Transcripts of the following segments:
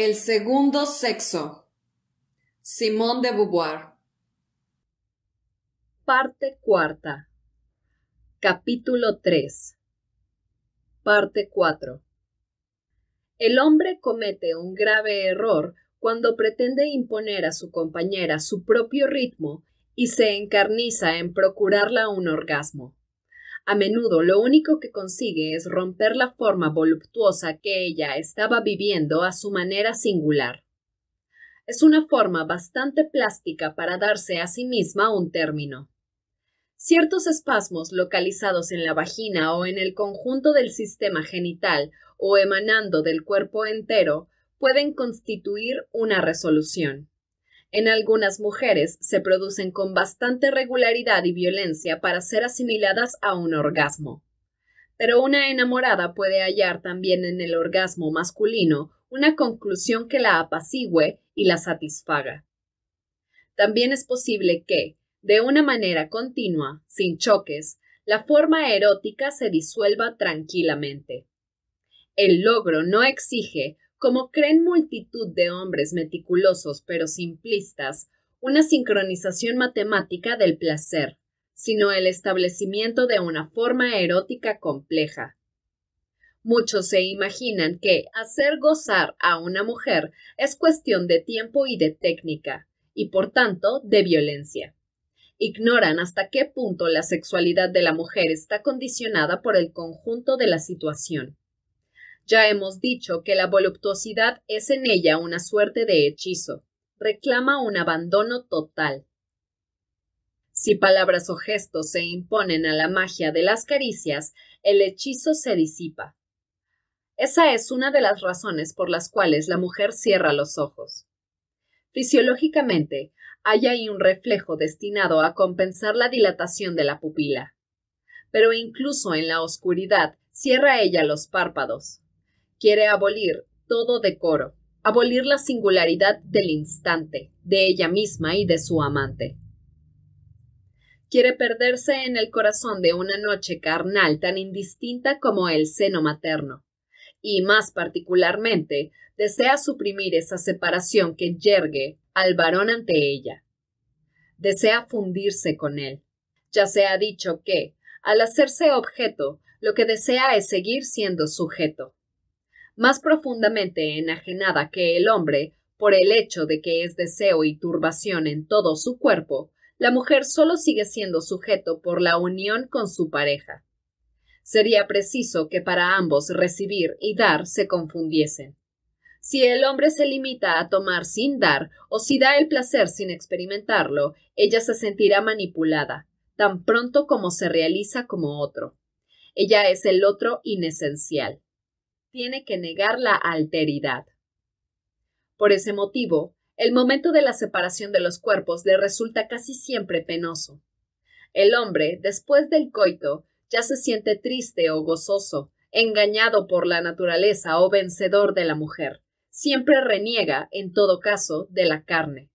El segundo sexo. Simón de Beauvoir. Parte cuarta. Capítulo 3. Parte 4. El hombre comete un grave error cuando pretende imponer a su compañera su propio ritmo y se encarniza en procurarla un orgasmo. A menudo lo único que consigue es romper la forma voluptuosa que ella estaba viviendo a su manera singular. Es una forma bastante plástica para darse a sí misma un término. Ciertos espasmos localizados en la vagina o en el conjunto del sistema genital o emanando del cuerpo entero pueden constituir una resolución. En algunas mujeres se producen con bastante regularidad y violencia para ser asimiladas a un orgasmo. Pero una enamorada puede hallar también en el orgasmo masculino una conclusión que la apacigüe y la satisfaga. También es posible que, de una manera continua, sin choques, la forma erótica se disuelva tranquilamente. El logro no exige como creen multitud de hombres meticulosos pero simplistas, una sincronización matemática del placer, sino el establecimiento de una forma erótica compleja. Muchos se imaginan que hacer gozar a una mujer es cuestión de tiempo y de técnica, y por tanto de violencia. Ignoran hasta qué punto la sexualidad de la mujer está condicionada por el conjunto de la situación. Ya hemos dicho que la voluptuosidad es en ella una suerte de hechizo, reclama un abandono total. Si palabras o gestos se imponen a la magia de las caricias, el hechizo se disipa. Esa es una de las razones por las cuales la mujer cierra los ojos. Fisiológicamente, hay ahí un reflejo destinado a compensar la dilatación de la pupila. Pero incluso en la oscuridad, cierra ella los párpados, quiere abolir todo decoro, abolir la singularidad del instante, de ella misma y de su amante. Quiere perderse en el corazón de una noche carnal tan indistinta como el seno materno, y más particularmente desea suprimir esa separación que yergue al varón ante ella. Desea fundirse con él. Ya se ha dicho que, al hacerse objeto, lo que desea es seguir siendo sujeto más profundamente enajenada que el hombre por el hecho de que es deseo y turbación en todo su cuerpo, la mujer solo sigue siendo sujeto por la unión con su pareja. Sería preciso que para ambos recibir y dar se confundiesen. Si el hombre se limita a tomar sin dar o si da el placer sin experimentarlo, ella se sentirá manipulada, tan pronto como se realiza como otro. Ella es el otro inesencial tiene que negar la alteridad. Por ese motivo, el momento de la separación de los cuerpos le resulta casi siempre penoso. El hombre, después del coito, ya se siente triste o gozoso, engañado por la naturaleza o vencedor de la mujer. Siempre reniega, en todo caso, de la carne.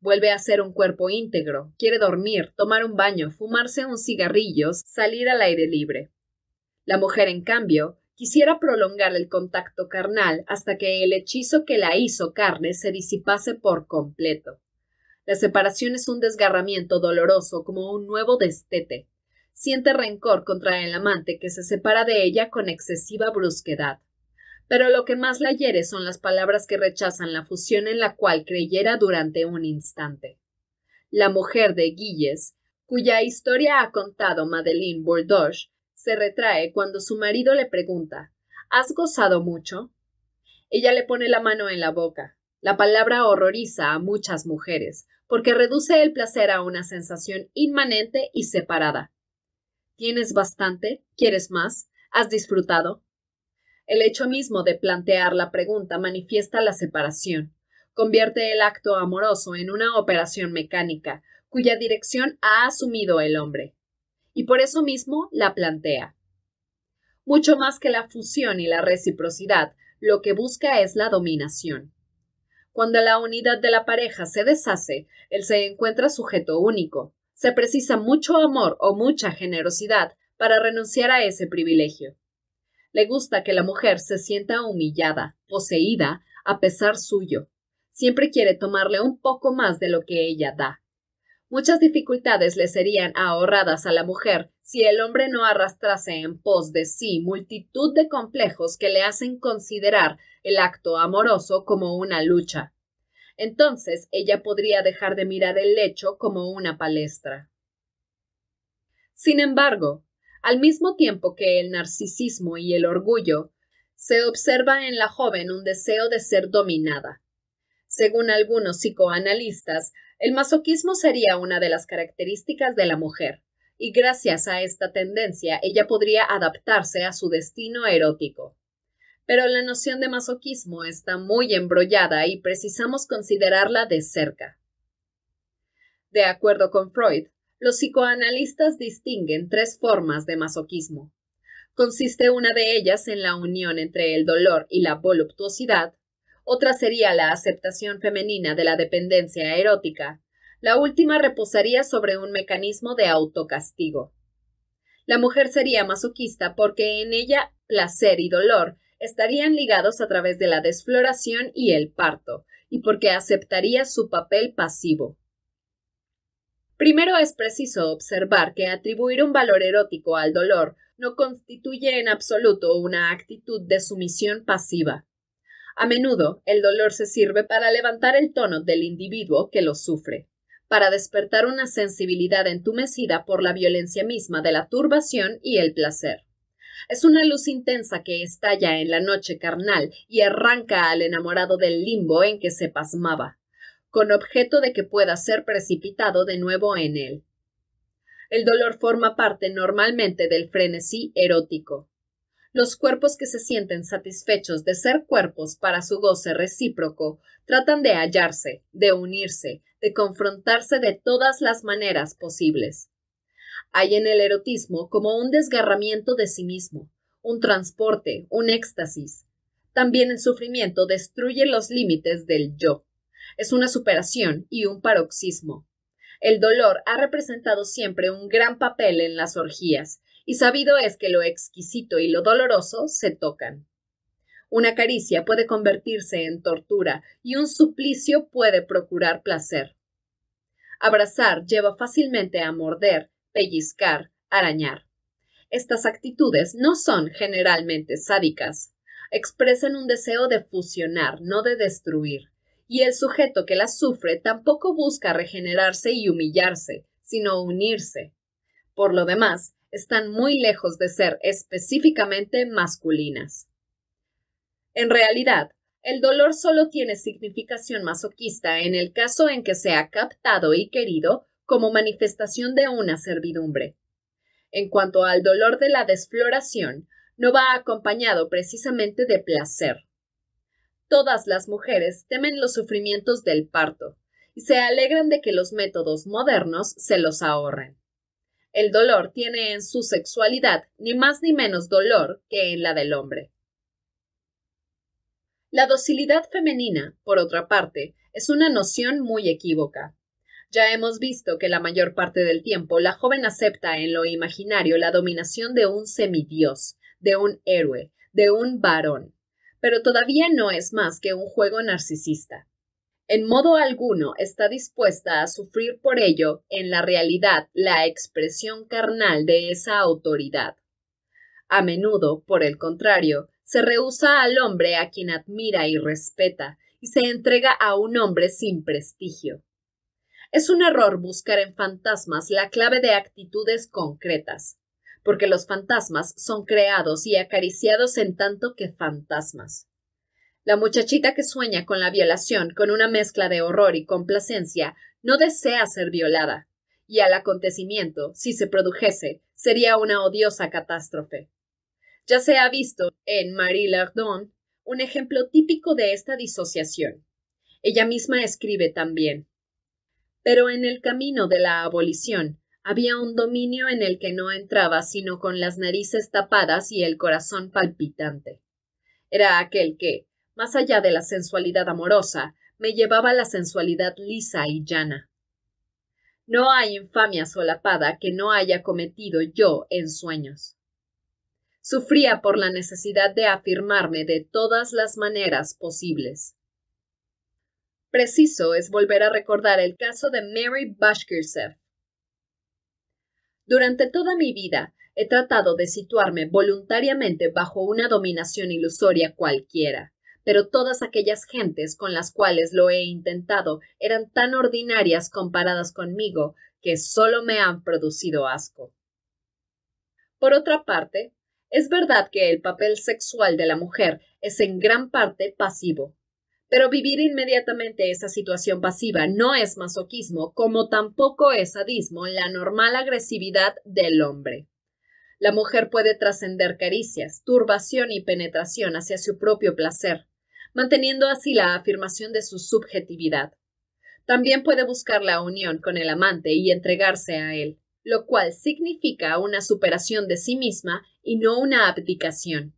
Vuelve a ser un cuerpo íntegro, quiere dormir, tomar un baño, fumarse un cigarrillo, salir al aire libre. La mujer, en cambio, Quisiera prolongar el contacto carnal hasta que el hechizo que la hizo carne se disipase por completo. La separación es un desgarramiento doloroso como un nuevo destete. Siente rencor contra el amante que se separa de ella con excesiva brusquedad. Pero lo que más la hiere son las palabras que rechazan la fusión en la cual creyera durante un instante. La mujer de Guilles, cuya historia ha contado Madeleine Bourdoche, se retrae cuando su marido le pregunta ¿Has gozado mucho? Ella le pone la mano en la boca. La palabra horroriza a muchas mujeres, porque reduce el placer a una sensación inmanente y separada. ¿Tienes bastante? ¿Quieres más? ¿Has disfrutado? El hecho mismo de plantear la pregunta manifiesta la separación, convierte el acto amoroso en una operación mecánica, cuya dirección ha asumido el hombre y por eso mismo la plantea. Mucho más que la fusión y la reciprocidad, lo que busca es la dominación. Cuando la unidad de la pareja se deshace, él se encuentra sujeto único. Se precisa mucho amor o mucha generosidad para renunciar a ese privilegio. Le gusta que la mujer se sienta humillada, poseída, a pesar suyo. Siempre quiere tomarle un poco más de lo que ella da. Muchas dificultades le serían ahorradas a la mujer si el hombre no arrastrase en pos de sí multitud de complejos que le hacen considerar el acto amoroso como una lucha. Entonces ella podría dejar de mirar el lecho como una palestra. Sin embargo, al mismo tiempo que el narcisismo y el orgullo, se observa en la joven un deseo de ser dominada. Según algunos psicoanalistas, el masoquismo sería una de las características de la mujer, y gracias a esta tendencia ella podría adaptarse a su destino erótico. Pero la noción de masoquismo está muy embrollada y precisamos considerarla de cerca. De acuerdo con Freud, los psicoanalistas distinguen tres formas de masoquismo. Consiste una de ellas en la unión entre el dolor y la voluptuosidad, otra sería la aceptación femenina de la dependencia erótica, la última reposaría sobre un mecanismo de autocastigo. La mujer sería masoquista porque en ella placer y dolor estarían ligados a través de la desfloración y el parto, y porque aceptaría su papel pasivo. Primero es preciso observar que atribuir un valor erótico al dolor no constituye en absoluto una actitud de sumisión pasiva. A menudo, el dolor se sirve para levantar el tono del individuo que lo sufre, para despertar una sensibilidad entumecida por la violencia misma de la turbación y el placer. Es una luz intensa que estalla en la noche carnal y arranca al enamorado del limbo en que se pasmaba, con objeto de que pueda ser precipitado de nuevo en él. El dolor forma parte normalmente del frenesí erótico, los cuerpos que se sienten satisfechos de ser cuerpos para su goce recíproco tratan de hallarse, de unirse, de confrontarse de todas las maneras posibles. Hay en el erotismo como un desgarramiento de sí mismo, un transporte, un éxtasis. También el sufrimiento destruye los límites del yo. Es una superación y un paroxismo. El dolor ha representado siempre un gran papel en las orgías, y sabido es que lo exquisito y lo doloroso se tocan. Una caricia puede convertirse en tortura y un suplicio puede procurar placer. Abrazar lleva fácilmente a morder, pellizcar, arañar. Estas actitudes no son generalmente sádicas, expresan un deseo de fusionar, no de destruir, y el sujeto que las sufre tampoco busca regenerarse y humillarse, sino unirse. Por lo demás, están muy lejos de ser específicamente masculinas. En realidad, el dolor solo tiene significación masoquista en el caso en que sea captado y querido como manifestación de una servidumbre. En cuanto al dolor de la desfloración, no va acompañado precisamente de placer. Todas las mujeres temen los sufrimientos del parto y se alegran de que los métodos modernos se los ahorren. El dolor tiene en su sexualidad ni más ni menos dolor que en la del hombre. La docilidad femenina, por otra parte, es una noción muy equívoca. Ya hemos visto que la mayor parte del tiempo la joven acepta en lo imaginario la dominación de un semidios, de un héroe, de un varón, pero todavía no es más que un juego narcisista en modo alguno está dispuesta a sufrir por ello en la realidad la expresión carnal de esa autoridad. A menudo, por el contrario, se rehúsa al hombre a quien admira y respeta, y se entrega a un hombre sin prestigio. Es un error buscar en fantasmas la clave de actitudes concretas, porque los fantasmas son creados y acariciados en tanto que fantasmas. La muchachita que sueña con la violación, con una mezcla de horror y complacencia, no desea ser violada, y al acontecimiento, si se produjese, sería una odiosa catástrofe. Ya se ha visto en Marie Lardon un ejemplo típico de esta disociación. Ella misma escribe también. Pero en el camino de la abolición había un dominio en el que no entraba sino con las narices tapadas y el corazón palpitante. Era aquel que, más allá de la sensualidad amorosa, me llevaba la sensualidad lisa y llana. No hay infamia solapada que no haya cometido yo en sueños. Sufría por la necesidad de afirmarme de todas las maneras posibles. Preciso es volver a recordar el caso de Mary Bashkirsev. Durante toda mi vida he tratado de situarme voluntariamente bajo una dominación ilusoria cualquiera pero todas aquellas gentes con las cuales lo he intentado eran tan ordinarias comparadas conmigo que solo me han producido asco. Por otra parte, es verdad que el papel sexual de la mujer es en gran parte pasivo, pero vivir inmediatamente esa situación pasiva no es masoquismo, como tampoco es sadismo la normal agresividad del hombre. La mujer puede trascender caricias, turbación y penetración hacia su propio placer manteniendo así la afirmación de su subjetividad. También puede buscar la unión con el amante y entregarse a él, lo cual significa una superación de sí misma y no una abdicación.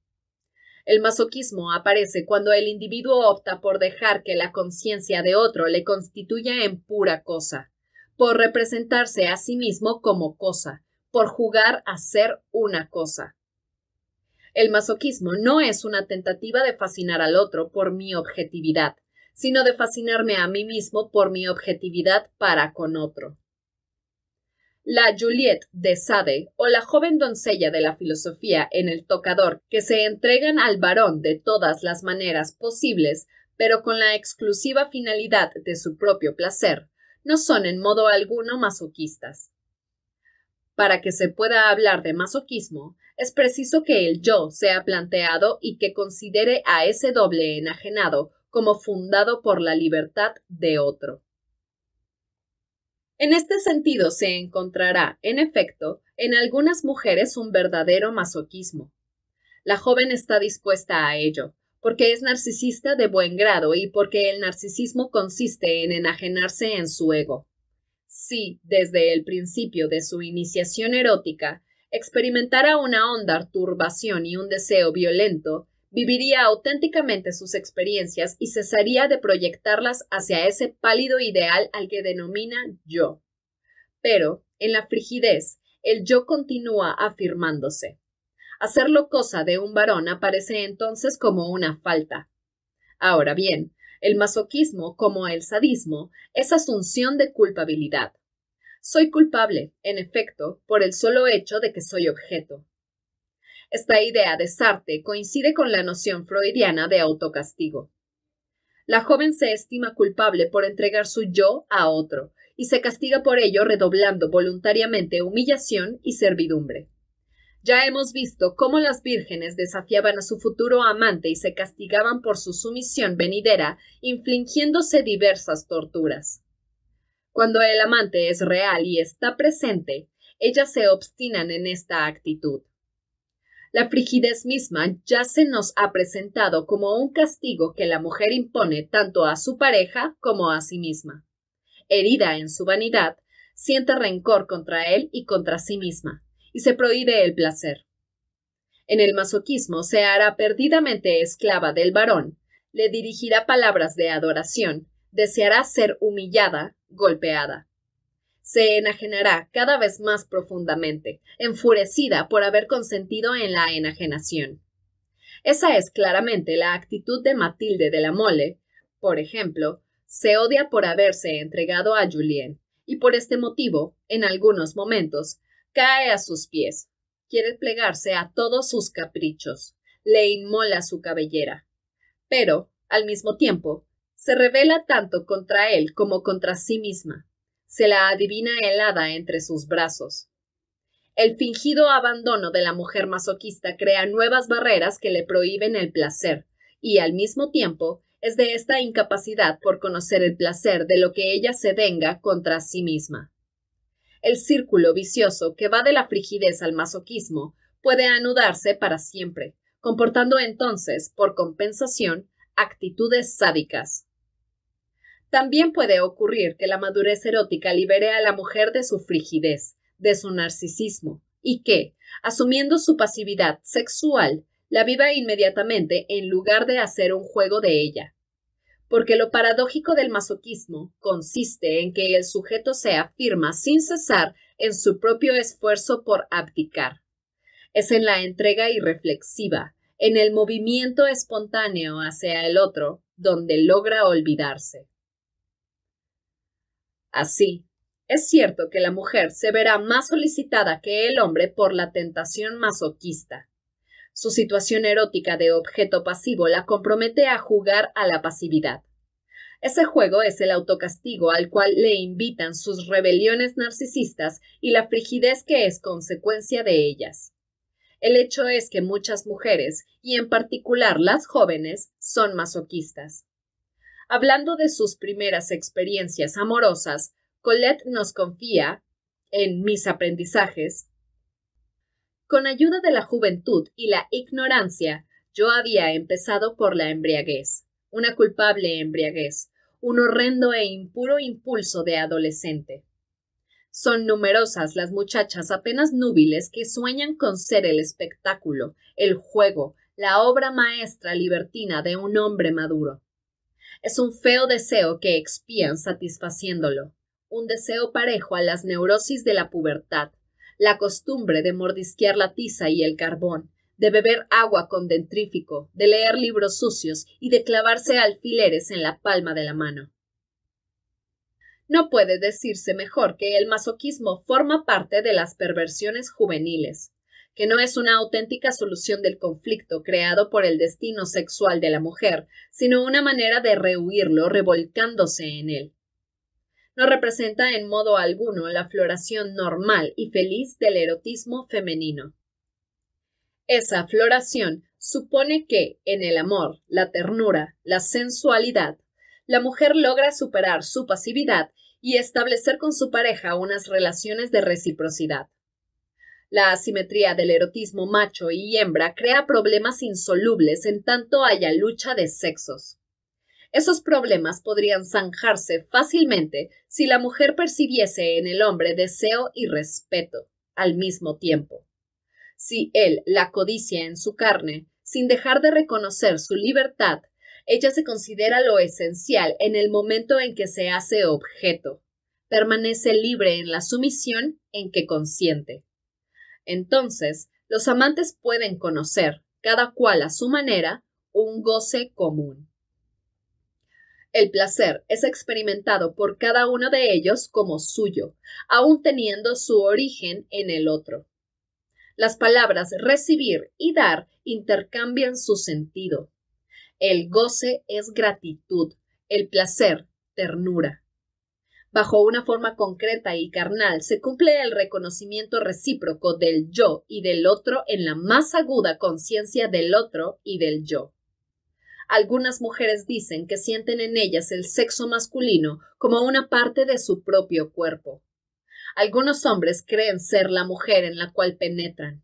El masoquismo aparece cuando el individuo opta por dejar que la conciencia de otro le constituya en pura cosa, por representarse a sí mismo como cosa, por jugar a ser una cosa. El masoquismo no es una tentativa de fascinar al otro por mi objetividad, sino de fascinarme a mí mismo por mi objetividad para con otro. La Juliette de Sade o la joven doncella de la filosofía en el tocador que se entregan al varón de todas las maneras posibles, pero con la exclusiva finalidad de su propio placer, no son en modo alguno masoquistas. Para que se pueda hablar de masoquismo, es preciso que el yo sea planteado y que considere a ese doble enajenado como fundado por la libertad de otro. En este sentido se encontrará, en efecto, en algunas mujeres un verdadero masoquismo. La joven está dispuesta a ello, porque es narcisista de buen grado y porque el narcisismo consiste en enajenarse en su ego. Si, desde el principio de su iniciación erótica, experimentara una honda turbación y un deseo violento, viviría auténticamente sus experiencias y cesaría de proyectarlas hacia ese pálido ideal al que denomina yo. Pero, en la frigidez, el yo continúa afirmándose. Hacerlo cosa de un varón aparece entonces como una falta. Ahora bien, el masoquismo, como el sadismo, es asunción de culpabilidad. Soy culpable, en efecto, por el solo hecho de que soy objeto. Esta idea de sarte coincide con la noción freudiana de autocastigo. La joven se estima culpable por entregar su yo a otro, y se castiga por ello redoblando voluntariamente humillación y servidumbre. Ya hemos visto cómo las vírgenes desafiaban a su futuro amante y se castigaban por su sumisión venidera, infligiéndose diversas torturas. Cuando el amante es real y está presente, ellas se obstinan en esta actitud. La frigidez misma ya se nos ha presentado como un castigo que la mujer impone tanto a su pareja como a sí misma. Herida en su vanidad, siente rencor contra él y contra sí misma, y se prohíbe el placer. En el masoquismo se hará perdidamente esclava del varón, le dirigirá palabras de adoración, deseará ser humillada golpeada. Se enajenará cada vez más profundamente, enfurecida por haber consentido en la enajenación. Esa es claramente la actitud de Matilde de la Mole, por ejemplo, se odia por haberse entregado a Julien, y por este motivo, en algunos momentos, cae a sus pies, quiere plegarse a todos sus caprichos, le inmola su cabellera. Pero, al mismo tiempo, se revela tanto contra él como contra sí misma. Se la adivina helada entre sus brazos. El fingido abandono de la mujer masoquista crea nuevas barreras que le prohíben el placer, y al mismo tiempo es de esta incapacidad por conocer el placer de lo que ella se venga contra sí misma. El círculo vicioso que va de la frigidez al masoquismo puede anudarse para siempre, comportando entonces, por compensación, actitudes sádicas. También puede ocurrir que la madurez erótica libere a la mujer de su frigidez, de su narcisismo, y que, asumiendo su pasividad sexual, la viva inmediatamente en lugar de hacer un juego de ella. Porque lo paradójico del masoquismo consiste en que el sujeto se afirma sin cesar en su propio esfuerzo por abdicar. Es en la entrega irreflexiva, en el movimiento espontáneo hacia el otro, donde logra olvidarse. Así, es cierto que la mujer se verá más solicitada que el hombre por la tentación masoquista. Su situación erótica de objeto pasivo la compromete a jugar a la pasividad. Ese juego es el autocastigo al cual le invitan sus rebeliones narcisistas y la frigidez que es consecuencia de ellas. El hecho es que muchas mujeres, y en particular las jóvenes, son masoquistas. Hablando de sus primeras experiencias amorosas, Colette nos confía, en Mis aprendizajes, con ayuda de la juventud y la ignorancia, yo había empezado por la embriaguez, una culpable embriaguez, un horrendo e impuro impulso de adolescente. Son numerosas las muchachas apenas núbiles que sueñan con ser el espectáculo, el juego, la obra maestra libertina de un hombre maduro. Es un feo deseo que expían satisfaciéndolo, un deseo parejo a las neurosis de la pubertad, la costumbre de mordisquear la tiza y el carbón, de beber agua con dentrífico, de leer libros sucios y de clavarse alfileres en la palma de la mano. No puede decirse mejor que el masoquismo forma parte de las perversiones juveniles, que no es una auténtica solución del conflicto creado por el destino sexual de la mujer, sino una manera de rehuirlo revolcándose en él. No representa en modo alguno la floración normal y feliz del erotismo femenino. Esa floración supone que, en el amor, la ternura, la sensualidad, la mujer logra superar su pasividad y establecer con su pareja unas relaciones de reciprocidad. La asimetría del erotismo macho y hembra crea problemas insolubles en tanto haya lucha de sexos. Esos problemas podrían zanjarse fácilmente si la mujer percibiese en el hombre deseo y respeto al mismo tiempo. Si él la codicia en su carne, sin dejar de reconocer su libertad, ella se considera lo esencial en el momento en que se hace objeto. Permanece libre en la sumisión en que consiente. Entonces, los amantes pueden conocer, cada cual a su manera, un goce común. El placer es experimentado por cada uno de ellos como suyo, aun teniendo su origen en el otro. Las palabras recibir y dar intercambian su sentido. El goce es gratitud, el placer, ternura bajo una forma concreta y carnal, se cumple el reconocimiento recíproco del yo y del otro en la más aguda conciencia del otro y del yo. Algunas mujeres dicen que sienten en ellas el sexo masculino como una parte de su propio cuerpo. Algunos hombres creen ser la mujer en la cual penetran.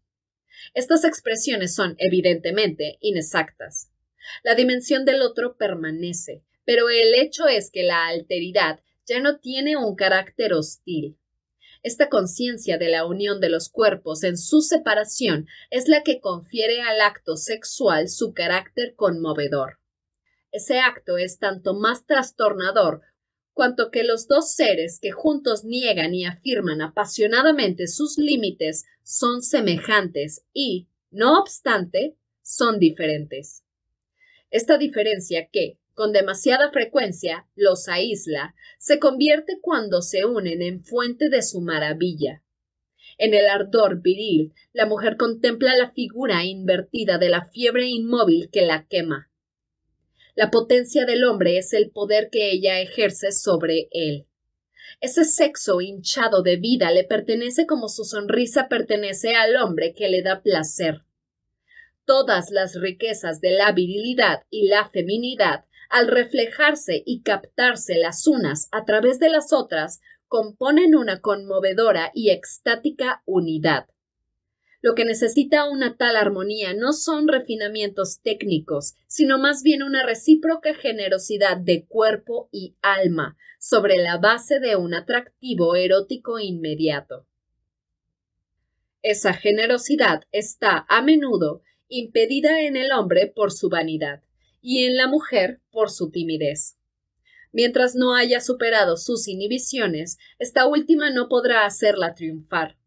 Estas expresiones son evidentemente inexactas. La dimensión del otro permanece, pero el hecho es que la alteridad ya no tiene un carácter hostil. Esta conciencia de la unión de los cuerpos en su separación es la que confiere al acto sexual su carácter conmovedor. Ese acto es tanto más trastornador cuanto que los dos seres que juntos niegan y afirman apasionadamente sus límites son semejantes y, no obstante, son diferentes. Esta diferencia que, con demasiada frecuencia los aísla, se convierte cuando se unen en fuente de su maravilla. En el ardor viril, la mujer contempla la figura invertida de la fiebre inmóvil que la quema. La potencia del hombre es el poder que ella ejerce sobre él. Ese sexo hinchado de vida le pertenece como su sonrisa pertenece al hombre que le da placer. Todas las riquezas de la virilidad y la feminidad al reflejarse y captarse las unas a través de las otras, componen una conmovedora y extática unidad. Lo que necesita una tal armonía no son refinamientos técnicos, sino más bien una recíproca generosidad de cuerpo y alma, sobre la base de un atractivo erótico inmediato. Esa generosidad está, a menudo, impedida en el hombre por su vanidad y en la mujer por su timidez. Mientras no haya superado sus inhibiciones, esta última no podrá hacerla triunfar.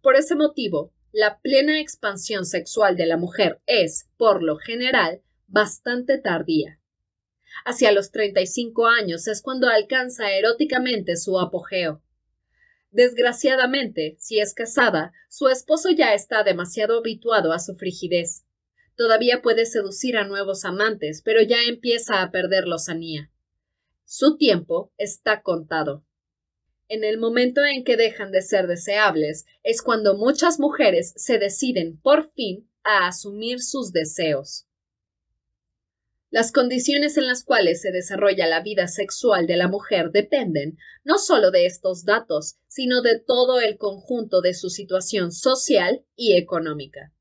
Por ese motivo, la plena expansión sexual de la mujer es, por lo general, bastante tardía. Hacia los 35 años es cuando alcanza eróticamente su apogeo. Desgraciadamente, si es casada, su esposo ya está demasiado habituado a su frigidez. Todavía puede seducir a nuevos amantes, pero ya empieza a perder lozanía. Su tiempo está contado. En el momento en que dejan de ser deseables es cuando muchas mujeres se deciden por fin a asumir sus deseos. Las condiciones en las cuales se desarrolla la vida sexual de la mujer dependen no solo de estos datos, sino de todo el conjunto de su situación social y económica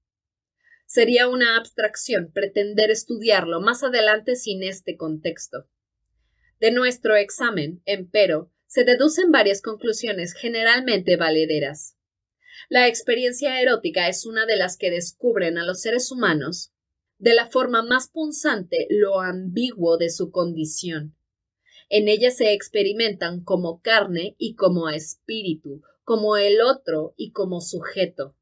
sería una abstracción pretender estudiarlo más adelante sin este contexto. De nuestro examen, empero, se deducen varias conclusiones generalmente valederas. La experiencia erótica es una de las que descubren a los seres humanos de la forma más punzante lo ambiguo de su condición. En ella se experimentan como carne y como espíritu, como el otro y como sujeto.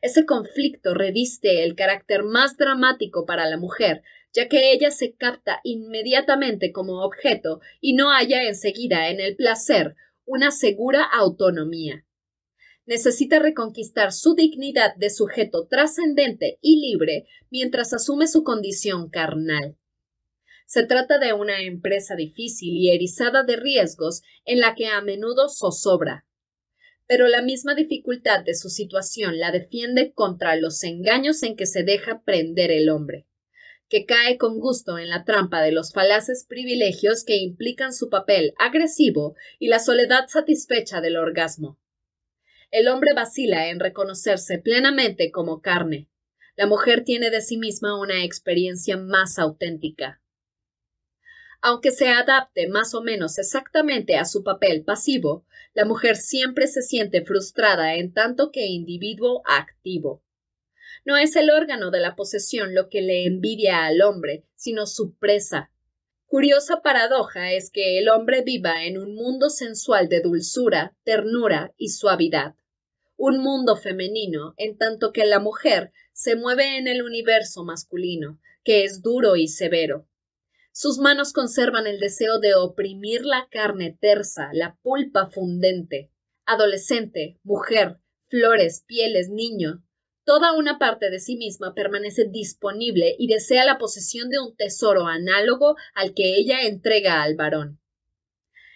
Ese conflicto reviste el carácter más dramático para la mujer, ya que ella se capta inmediatamente como objeto y no halla enseguida en el placer una segura autonomía. Necesita reconquistar su dignidad de sujeto trascendente y libre mientras asume su condición carnal. Se trata de una empresa difícil y erizada de riesgos en la que a menudo zozobra, pero la misma dificultad de su situación la defiende contra los engaños en que se deja prender el hombre, que cae con gusto en la trampa de los falaces privilegios que implican su papel agresivo y la soledad satisfecha del orgasmo. El hombre vacila en reconocerse plenamente como carne. La mujer tiene de sí misma una experiencia más auténtica. Aunque se adapte más o menos exactamente a su papel pasivo, la mujer siempre se siente frustrada en tanto que individuo activo. No es el órgano de la posesión lo que le envidia al hombre, sino su presa. Curiosa paradoja es que el hombre viva en un mundo sensual de dulzura, ternura y suavidad, un mundo femenino, en tanto que la mujer se mueve en el universo masculino, que es duro y severo. Sus manos conservan el deseo de oprimir la carne tersa, la pulpa fundente. Adolescente, mujer, flores, pieles, niño. Toda una parte de sí misma permanece disponible y desea la posesión de un tesoro análogo al que ella entrega al varón.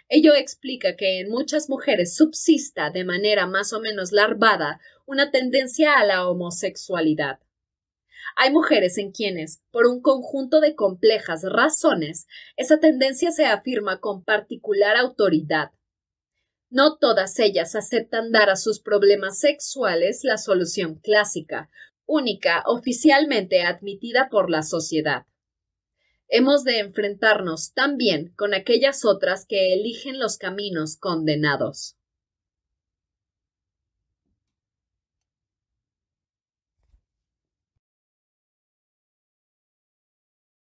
Ello explica que en muchas mujeres subsista de manera más o menos larvada una tendencia a la homosexualidad. Hay mujeres en quienes, por un conjunto de complejas razones, esa tendencia se afirma con particular autoridad. No todas ellas aceptan dar a sus problemas sexuales la solución clásica, única oficialmente admitida por la sociedad. Hemos de enfrentarnos también con aquellas otras que eligen los caminos condenados.